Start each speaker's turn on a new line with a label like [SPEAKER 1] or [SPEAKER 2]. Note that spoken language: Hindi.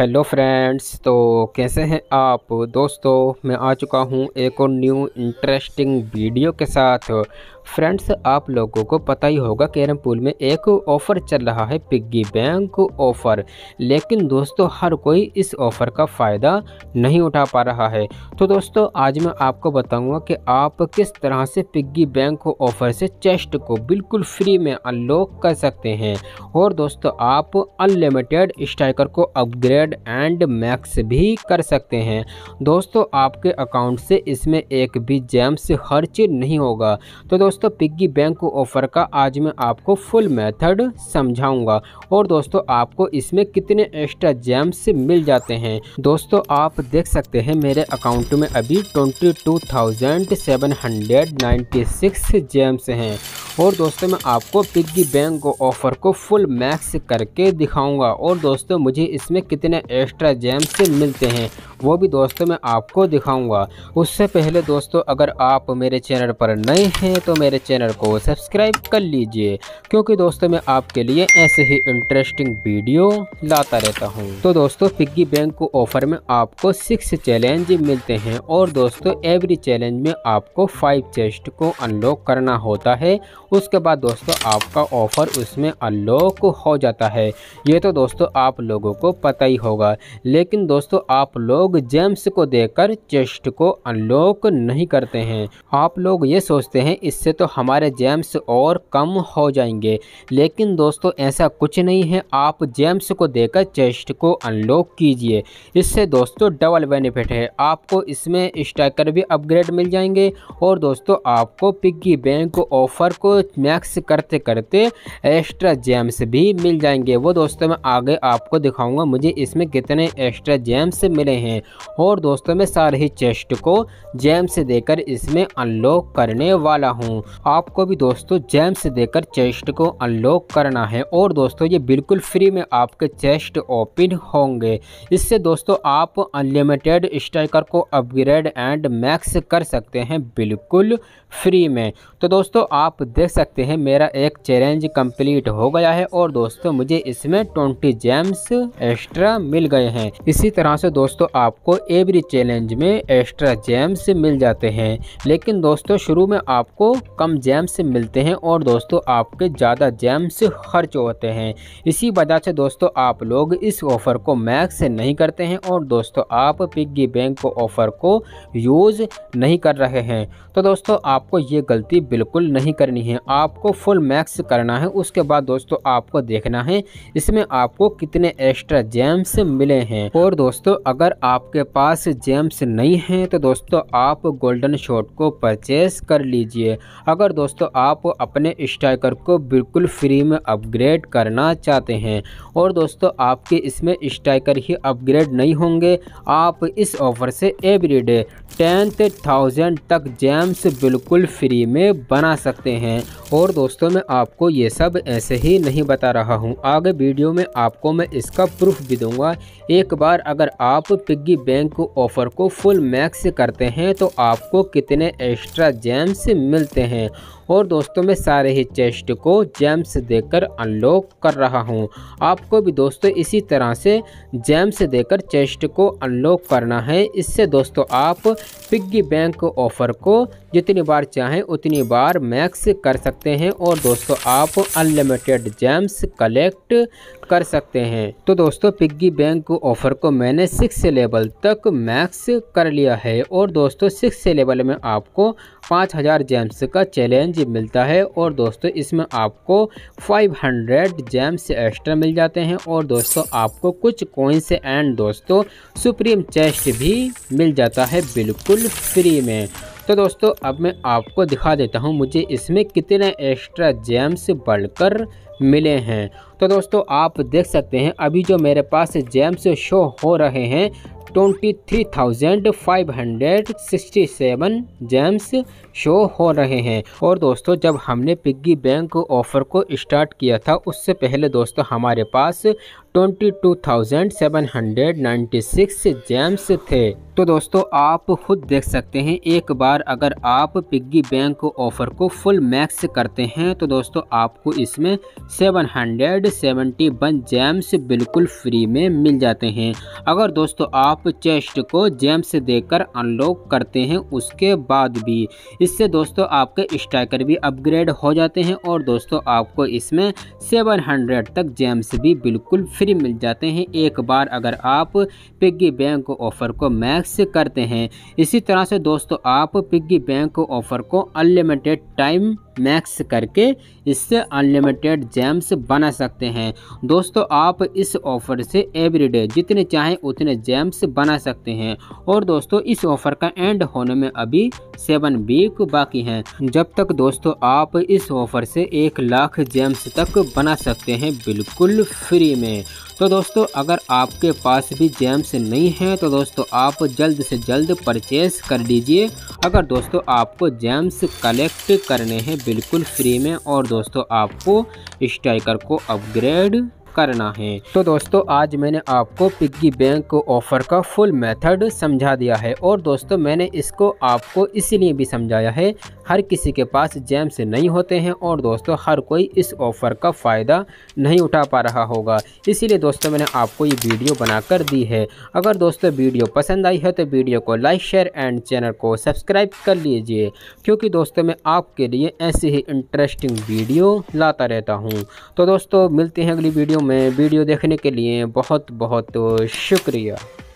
[SPEAKER 1] हेलो फ्रेंड्स तो कैसे हैं आप दोस्तों मैं आ चुका हूं एक और न्यू इंटरेस्टिंग वीडियो के साथ फ्रेंड्स आप लोगों को पता ही होगा कैरम पूल में एक ऑफ़र चल रहा है पिग्गी बैंक ऑफ़र लेकिन दोस्तों हर कोई इस ऑफ़र का फ़ायदा नहीं उठा पा रहा है तो दोस्तों आज मैं आपको बताऊंगा कि आप किस तरह से पिग्गी बैंक ऑफ़र से चेस्ट को बिल्कुल फ्री में अनलॉक कर सकते हैं और दोस्तों आप अनलिमिटेड स्ट्राइकर को अपग्रेड एंड मैक्स भी कर सकते हैं दोस्तों आपके अकाउंट से इसमें एक भी जैम्स खर्च नहीं होगा तो दोस्तों दोस्तों पिग्गी बैंक को ऑफर का आज मैं आपको फुल मेथड समझाऊंगा और दोस्तों आपको इसमें कितने एक्स्ट्रा जैम्स मिल जाते हैं दोस्तों आप देख सकते हैं मेरे अकाउंट में अभी twenty two thousand seven hundred ninety six gems हैं और दोस्तों मैं आपको पिग्गी बैंक को ऑफ़र को फुल मैक्स करके दिखाऊंगा और दोस्तों मुझे इसमें कितने एक्स्ट्रा जैम्स मिलते हैं वो भी दोस्तों मैं आपको दिखाऊंगा उससे पहले दोस्तों अगर आप मेरे चैनल पर नए हैं तो मेरे चैनल को सब्सक्राइब कर लीजिए क्योंकि दोस्तों मैं आपके लिए ऐसे ही इंटरेस्टिंग वीडियो लाता रहता हूँ तो दोस्तों पिग्गी बैंक को ऑफर में आपको सिक्स चैलेंज मिलते हैं और दोस्तों एवरी चैलेंज में आपको फाइव चेस्ट को अनलॉक करना होता है उसके बाद दोस्तों आपका ऑफर उसमें अनलॉक हो जाता है ये तो दोस्तों आप लोगों को पता ही होगा लेकिन दोस्तों आप लोग लोग जेम्स को देकर चेस्ट को अनलॉक नहीं करते हैं आप लोग ये सोचते हैं इससे तो हमारे जेम्स और कम हो जाएंगे लेकिन दोस्तों ऐसा कुछ नहीं है आप जेम्स को देकर चेस्ट को अनलॉक कीजिए इससे दोस्तों डबल बेनिफिट है आपको इसमें स्टाइकर भी अपग्रेड मिल जाएंगे और दोस्तों आपको पिग्गी बैंक ऑफर को मैक्स करते करते एक्स्ट्रा जेम्स भी मिल जाएंगे वो दोस्तों मैं आगे आपको दिखाऊंगा मुझे इसमें कितने एक्स्ट्रा जेम्स मिले हैं है और दोस्तों मैं सारे ही चेस्ट को जैम से देकर इसमें अनलॉक करने वाला हूँ आपको भी दोस्तों जैम से देकर चेस्ट को अनलॉक करना है और दोस्तों ये बिल्कुल फ्री में आपके चेस्ट ओपन होंगे इससे दोस्तों आप अनलिमिटेड स्ट्राइकर को अपग्रेड एंड मैक्स कर सकते हैं बिल्कुल फ्री में तो दोस्तों आप देख सकते हैं मेरा एक चैलेंज कंप्लीट हो गया है और दोस्तों मुझे इसमें 20 जेम्स एक्स्ट्रा मिल गए हैं इसी तरह से दोस्तों आप आपको एवरी चैलेंज में एक्स्ट्रा जैम्स मिल जाते हैं लेकिन दोस्तों शुरू में आपको कम जैम्स मिलते हैं और दोस्तों आपके ज़्यादा जैम्स खर्च होते हैं इसी वजह से दोस्तों आप लोग इस ऑफ़र को मैक्स नहीं करते हैं और दोस्तों आप पिग्गी बैंक को ऑफ़र को यूज़ नहीं कर रहे हैं तो दोस्तों आपको ये गलती बिल्कुल नहीं करनी है आपको फुल मैक्स करना है उसके बाद दोस्तों आपको देखना है इसमें आपको कितने एक्स्ट्रा जैम्स मिले हैं और दोस्तों अगर आप आपके पास जेम्स नहीं हैं तो दोस्तों आप गोल्डन शॉट को परचेस कर लीजिए अगर दोस्तों आप अपने स्ट्राइकर को बिल्कुल फ्री में अपग्रेड करना चाहते हैं और दोस्तों आपके इसमें स्ट्राइकर ही अपग्रेड नहीं होंगे आप इस ऑफ़र से एवरीडे टेंथ थाउजेंड तक जेम्स बिल्कुल फ्री में बना सकते हैं और दोस्तों मैं आपको ये सब ऐसे ही नहीं बता रहा हूँ आगे वीडियो में आपको मैं इसका प्रूफ भी दूंगा एक बार अगर आप पिग पिगी बैंक को ऑफ़र को फुल मैक्स करते हैं तो आपको कितने एक्स्ट्रा जैम्स मिलते हैं और दोस्तों मैं सारे ही चेस्ट को जैम्स देकर अनलॉक कर रहा हूं आपको भी दोस्तों इसी तरह से जैम्स देकर चेस्ट को अनलॉक करना है इससे दोस्तों आप पिग्गी बैंक ऑफ़र को जितनी बार चाहें उतनी बार मैक्स कर सकते हैं और दोस्तों आप अनलिमिटेड जैम्स कलेक्ट कर सकते हैं तो दोस्तों पिग्गी बैंक ऑफ़र को मैंने सिक्स लेवल लेवल तक मैक्स कर लिया है और दोस्तों सिक्स लेवल में आपको 5000 जेम्स का चैलेंज मिलता है और दोस्तों इसमें आपको 500 जेम्स एक्स्ट्रा मिल जाते हैं और दोस्तों आपको कुछ कोइंस एंड दोस्तों सुप्रीम चेस्ट भी मिल जाता है बिल्कुल फ्री में तो दोस्तों अब मैं आपको दिखा देता हूँ मुझे इसमें कितने एक्स्ट्रा जेम्स बढ़कर मिले हैं तो दोस्तों आप देख सकते हैं अभी जो मेरे पास जेम्स शो हो रहे हैं twenty three thousand five hundred sixty seven gems show हो रहे हैं और दोस्तों जब हमने पिग्गी बैंक ऑफ़र को स्टार्ट किया था उससे पहले दोस्तों हमारे पास twenty two thousand seven hundred ninety six gems थे तो दोस्तों आप खुद देख सकते हैं एक बार अगर आप पिग्गी बैंक ऑफ़र को फुल मैक्स करते हैं तो दोस्तों आपको इसमें 771 जेम्स बिल्कुल फ्री में मिल जाते हैं अगर दोस्तों आप चेस्ट को जेम्स देकर अनलॉक करते हैं उसके बाद भी इससे दोस्तों आपके स्ट्राइकर भी अपग्रेड हो जाते हैं और दोस्तों आपको इसमें 700 तक जेम्स भी बिल्कुल फ्री मिल जाते हैं एक बार अगर आप पिग्गी बैंक ऑफ़र को मैक्स करते हैं इसी तरह से दोस्तों आप पिग्गी बैंक ऑफ़र को अनलिमिटेड टाइम मैक्स करके इससे अनलिमिटेड जैम्स बना सकते हैं दोस्तों आप इस ऑफ़र से एवरीडे जितने चाहें उतने जैम्स बना सकते हैं और दोस्तों इस ऑफ़र का एंड होने में अभी सेवन वीक बाकी हैं जब तक दोस्तों आप इस ऑफ़र से एक लाख जैम्स तक बना सकते हैं बिल्कुल फ्री में तो दोस्तों अगर आपके पास भी जेम्स नहीं है तो दोस्तों आप जल्द से जल्द परचेस कर लीजिए अगर दोस्तों आपको जेम्स कलेक्ट करने हैं बिल्कुल फ्री में और दोस्तों आपको स्ट्राइकर को अपग्रेड करना है तो दोस्तों आज मैंने आपको पिग्गी बैंक ऑफर का फुल मेथड समझा दिया है और दोस्तों मैंने इसको आपको इसीलिए भी समझाया है हर किसी के पास जेम्स नहीं होते हैं और दोस्तों हर कोई इस ऑफ़र का फ़ायदा नहीं उठा पा रहा होगा इसीलिए दोस्तों मैंने आपको ये वीडियो बनाकर दी है अगर दोस्तों वीडियो पसंद आई है तो वीडियो को लाइक शेयर एंड चैनल को सब्सक्राइब कर लीजिए क्योंकि दोस्तों मैं आपके लिए ऐसे ही इंटरेस्टिंग वीडियो लाता रहता हूँ तो दोस्तों मिलते हैं अगली वीडियो में वीडियो देखने के लिए बहुत बहुत शुक्रिया